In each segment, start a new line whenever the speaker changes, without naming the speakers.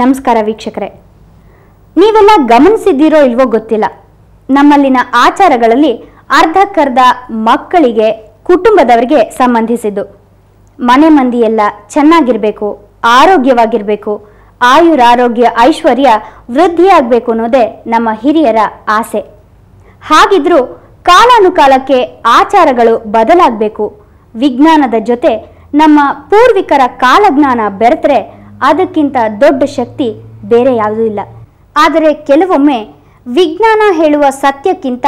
ನಮಸ್ಕಾರ ವೀಕ್ಷಕರೇ ನೀವೆಲ್ಲ ಗಮನಿಸಿದ್ದೀರೋ ಇಲ್ವೋ ಗೊತ್ತಿಲ್ಲ ನಮ್ಮಲ್ಲಿನ ಆಚಾರಗಳಲ್ಲಿ ಅರ್ಧಕ್ಕರ್ಧ ಮಕ್ಕಳಿಗೆ ಕುಟುಂಬದವರಿಗೆ ಸಂಬಂಧಿಸಿದ್ದು ಮನೆ ಮಂದಿಯೆಲ್ಲ ಚೆನ್ನಾಗಿರಬೇಕು ಆರೋಗ್ಯವಾಗಿರಬೇಕು ಆಯುರಾರೋಗ್ಯ ಐಶ್ವರ್ಯ ವೃದ್ಧಿಯಾಗಬೇಕು ಅನ್ನೋದೇ ನಮ್ಮ ಹಿರಿಯರ ಆಸೆ ಹಾಗಿದ್ರೂ ಕಾಲಾನುಕಾಲಕ್ಕೆ ಆಚಾರಗಳು ಬದಲಾಗಬೇಕು ವಿಜ್ಞಾನದ ಜೊತೆ ನಮ್ಮ ಪೂರ್ವಿಕರ ಕಾಲಜ್ಞಾನ ಬೆರೆತರೆ ಅದಕ್ಕಿಂತ ದೊಡ್ಡ ಶಕ್ತಿ ಬೇರೆ ಯಾವುದೂ ಇಲ್ಲ ಆದರೆ ಕೆಲವೊಮ್ಮೆ ವಿಜ್ಞಾನ ಹೇಳುವ ಸತ್ಯಕ್ಕಿಂತ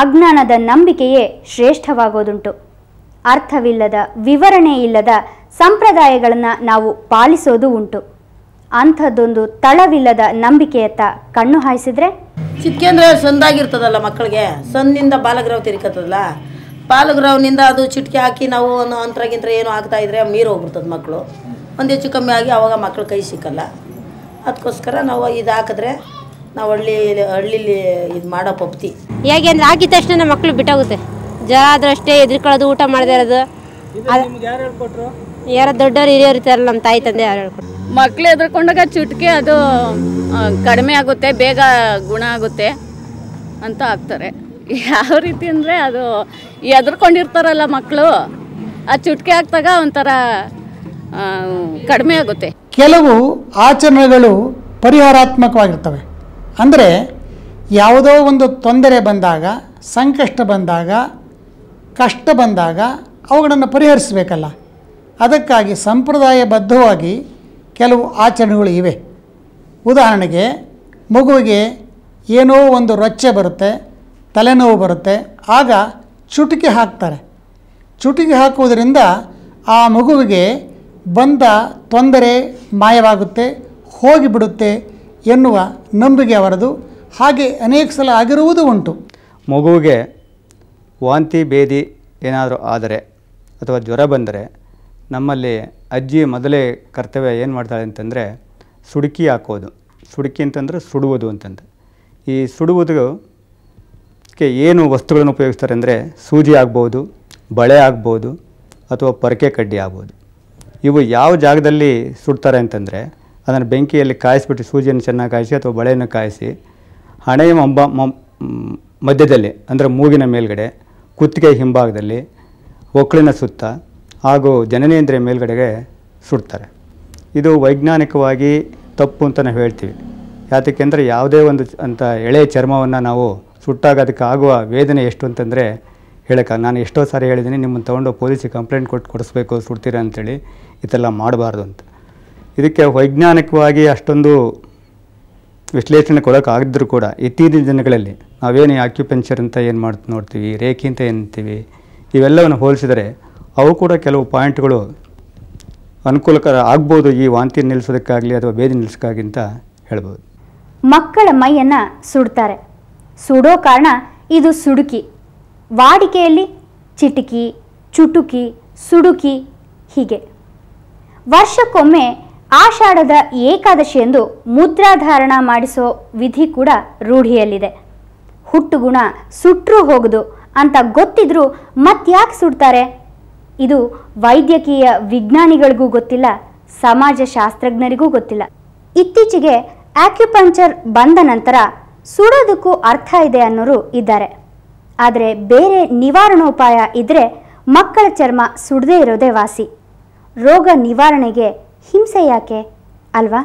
ಅಜ್ಞಾನದ ನಂಬಿಕೆಯೇ ಶ್ರೇಷ್ಠವಾಗೋದುಂಟು ಅರ್ಥವಿಲ್ಲದ ವಿವರಣೆ ಇಲ್ಲದ ಸಂಪ್ರದಾಯಗಳನ್ನು ನಾವು ಪಾಲಿಸೋದು ಉಂಟು ಅಂಥದ್ದೊಂದು ತಳವಿಲ್ಲದ ನಂಬಿಕೆಯತ್ತ ಕಣ್ಣು ಹಾಯಿಸಿದ್ರೆ
ಚಿಕ್ಕಂದ್ರೆ ಸಂದಾಗಿರ್ತದಲ್ಲ ಮಕ್ಕಳಿಗೆ ಸಂದಿಂದ ಬಾಲಗ್ರಾವ್ ತಿರ್ಕತ್ತದಲ್ಲ ಬಾಲಗ್ರಾವ್ನಿಂದ ಅದು ಚಿಟ್ಕೆ ಹಾಕಿ ನಾವು ಅಂತರಗಿಂತ ಏನು ಆಗ್ತಾ ಇದ್ರೆ ಮೀರು ಹೋಗ್ಬಿಡ್ತದ ಮಕ್ಕಳು ಒಂದು ಹೆಚ್ಚು ಕಮ್ಮಿ ಆಗಿ ಆವಾಗ ಮಕ್ಕಳು ಕೈ ಸಿಕ್ಕಲ್ಲ ಅದಕ್ಕೋಸ್ಕರ ನಾವು ಇದು ಹಾಕಿದ್ರೆ ನಾವು ಹಳ್ಳಿ ಹಳ್ಳಿಲಿ ಇದು ಮಾಡೋ ಪಪ್ತಿ
ಅಂದರೆ ಆಗಿದ ತಕ್ಷಣ ನಮ್ಮ ಮಕ್ಕಳು ಬಿಟ್ಟೋಗುತ್ತೆ ಜ್ವರ ಆದ್ರಷ್ಟೇ ಅಷ್ಟೇ ಊಟ ಮಾಡದೆ ಇರೋದು ಯಾರ ದೊಡ್ಡವ್ರು ಹಿರಿಯರು ಇರ್ತಾರಲ್ಲ ನಮ್ಮ ತಾಯಿ ತಂದೆ ಯಾರು ಹೇಳ್ಕೊಟ್ರು
ಮಕ್ಳು ಎದ್ಕೊಂಡಾಗ ಚುಟ್ಕೆ ಅದು ಕಡಿಮೆ ಆಗುತ್ತೆ ಬೇಗ ಗುಣ ಆಗುತ್ತೆ ಅಂತ ಹಾಕ್ತಾರೆ ಯಾವ ರೀತಿ ಅಂದರೆ ಅದು ಎದ್ರುಕೊಂಡಿರ್ತಾರಲ್ಲ ಮಕ್ಕಳು ಆ ಚುಟ್ಕೆ ಹಾಕ್ದಾಗ ಒಂಥರ ಕಡಿಮೆ ಆಗುತ್ತೆ
ಕೆಲವು ಆಚರಣೆಗಳು ಪರಿಹಾರಾತ್ಮಕವಾಗಿರ್ತವೆ ಅಂದರೆ ಯಾವುದೋ ಒಂದು ತೊಂದರೆ ಬಂದಾಗ ಸಂಕಷ್ಟ ಬಂದಾಗ ಕಷ್ಟ ಬಂದಾಗ ಅವುಗಳನ್ನು ಪರಿಹರಿಸಬೇಕಲ್ಲ ಅದಕ್ಕಾಗಿ ಸಂಪ್ರದಾಯಬದ್ಧವಾಗಿ ಕೆಲವು ಆಚರಣೆಗಳು ಇವೆ ಉದಾಹರಣೆಗೆ ಮಗುವಿಗೆ ಏನೋ ಒಂದು ರೊಚ್ಚೆ ಬರುತ್ತೆ ತಲೆನೋವು ಬರುತ್ತೆ ಆಗ ಚುಟುಕಿ ಹಾಕ್ತಾರೆ ಚುಟುಕಿ ಹಾಕುವುದರಿಂದ ಆ ಮಗುವಿಗೆ ಬಂದ ತೊಂದರೆ ಮಾಯವಾಗುತ್ತೆ ಹೋಗಿಬಿಡುತ್ತೆ ಎನ್ನುವ ನಂಬಿಕೆ ಅವರದು ಹಾಗೆ ಅನೇಕ ಸಲ ಆಗಿರುವುದು ಉಂಟು
ಮಗುವಿಗೆ ವಾಂತಿ ಭೇದಿ ಏನಾದರೂ ಆದರೆ ಅಥವಾ ಜ್ವರ ಬಂದರೆ ನಮ್ಮಲ್ಲಿ ಅಜ್ಜಿ ಮೊದಲೇ ಕರ್ತವ್ಯ ಏನು ಮಾಡ್ತಾಳೆ ಅಂತಂದರೆ ಸುಡುಕಿ ಹಾಕೋದು ಸುಡುಕಿ ಅಂತಂದರೆ ಸುಡುವುದು ಅಂತಂದು ಈ ಸುಡುವುದಕ್ಕೆ ಏನು ವಸ್ತುಗಳನ್ನು ಉಪಯೋಗಿಸ್ತಾರೆ ಅಂದರೆ ಸೂಜಿ ಆಗ್ಬೋದು ಬಳೆ ಆಗ್ಬೋದು ಅಥವಾ ಪರಕೆ ಕಡ್ಡಿ ಆಗ್ಬೋದು ಇವು ಯಾವ ಜಾಗದಲ್ಲಿ ಸುಡ್ತಾರೆ ಅಂತಂದರೆ ಅದನ್ನು ಬೆಂಕಿಯಲ್ಲಿ ಕಾಯಿಸಿಬಿಟ್ಟು ಸೂಜಿಯನ್ನು ಚೆನ್ನಾಗಿ ಕಾಯಿಸಿ ಅಥವಾ ಬಳೆಯನ್ನು ಕಾಯಿಸಿ ಹಣೆಯ ಮಂಬ ಮಧ್ಯದಲ್ಲಿ ಅಂದರೆ ಮೂಗಿನ ಮೇಲ್ಗಡೆ ಕುತ್ತಿಗೆ ಹಿಂಭಾಗದಲ್ಲಿ ಒಕ್ಕಳಿನ ಸುತ್ತ ಹಾಗೂ ಜನನೇಂದ್ರಿಯ ಮೇಲ್ಗಡೆಗೆ ಸುಡ್ತಾರೆ ಇದು ವೈಜ್ಞಾನಿಕವಾಗಿ ತಪ್ಪು ಅಂತ ನಾವು ಹೇಳ್ತೀವಿ ಯಾತಕ್ಕೆಂದರೆ ಯಾವುದೇ ಒಂದು ಅಂತ ಎಳೆ ಚರ್ಮವನ್ನು ನಾವು ಸುಟ್ಟಾಗ ಅದಕ್ಕೆ ಆಗುವ ವೇದನೆ ಎಷ್ಟು ಅಂತಂದರೆ ಹೇಳಕ ನಾನು ಎಷ್ಟೋ ಸಾರಿ ಹೇಳಿದ್ದೀನಿ ನಿಮ್ಮನ್ನು ತೊಗೊಂಡು ಪೊಲೀಸಿಗೆ ಕಂಪ್ಲೇಂಟ್ ಕೊಟ್ಟು ಕೊಡಿಸ್ಬೇಕು ಸುಡ್ತೀರ ಅಂತೇಳಿ ಇದೆಲ್ಲ ಮಾಡಬಾರ್ದು ಅಂತ ಇದಕ್ಕೆ ವೈಜ್ಞಾನಿಕವಾಗಿ ಅಷ್ಟೊಂದು ವಿಶ್ಲೇಷಣೆ ಕೊಡೋಕ್ಕಾಗದ್ರು ಕೂಡ ಇತ್ತೀಚಿನ ದಿನಗಳಲ್ಲಿ ನಾವೇನು ಆಕ್ಯುಪೆಂಚರ್ ಅಂತ ಏನು ಮಾಡ್ ನೋಡ್ತೀವಿ ರೇಖೆ ಅಂತ ಏನಂತೀವಿ ಇವೆಲ್ಲವನ್ನು ಹೋಲಿಸಿದರೆ ಅವು ಕೂಡ ಕೆಲವು ಪಾಯಿಂಟ್ಗಳು ಅನುಕೂಲಕರ ಆಗ್ಬೋದು ಈ ವಾಂತಿ ನಿಲ್ಲಿಸೋದಕ್ಕಾಗಲಿ ಅಥವಾ ಬೇದಿ ಅಂತ ಹೇಳ್ಬೋದು
ಮಕ್ಕಳ ಮೈಯನ್ನು ಸುಡ್ತಾರೆ ಸುಡೋ ಕಾರಣ ಇದು ಸುಡುಕಿ ವಾಡಿಕೆಯಲ್ಲಿ ಚಿಟಿಕಿ ಚುಟುಕಿ ಸುಡುಕಿ ಹೀಗೆ ವರ್ಷಕ್ಕೊಮ್ಮೆ ಆಷಾಢದ ಏಕಾದಶಿಯೆಂದು ಮುದ್ರಾಧಾರಣ ಮಾಡಿಸೋ ವಿಧಿ ಕೂಡ ರೂಢಿಯಲ್ಲಿದೆ ಹುಟ್ಟುಗುಣ ಸುಟ್ರು ಹೋಗದು ಅಂತ ಗೊತ್ತಿದ್ರೂ ಮತ್ತ್ಯಾಕೆ ಸುಡ್ತಾರೆ ಇದು ವೈದ್ಯಕೀಯ ವಿಜ್ಞಾನಿಗಳಿಗೂ ಗೊತ್ತಿಲ್ಲ ಸಮಾಜಶಾಸ್ತ್ರಜ್ಞರಿಗೂ ಗೊತ್ತಿಲ್ಲ ಇತ್ತೀಚೆಗೆ ಆಕ್ಯುಪಂಚರ್ ಬಂದ ನಂತರ ಸುಡೋದಕ್ಕೂ ಅರ್ಥ ಇದೆ ಅನ್ನೋರು ಇದ್ದಾರೆ ಆದರೆ ಬೇರೆ ನಿವಾರಣೋಪಾಯ ಇದ್ರೆ ಮಕ್ಕಳ ಚರ್ಮ ಸುಡದೇ ಇರೋದೇ ವಾಸಿ ರೋಗ ನಿವಾರಣೆಗೆ ಹಿಂಸೆ ಯಾಕೆ ಅಲ್ವಾ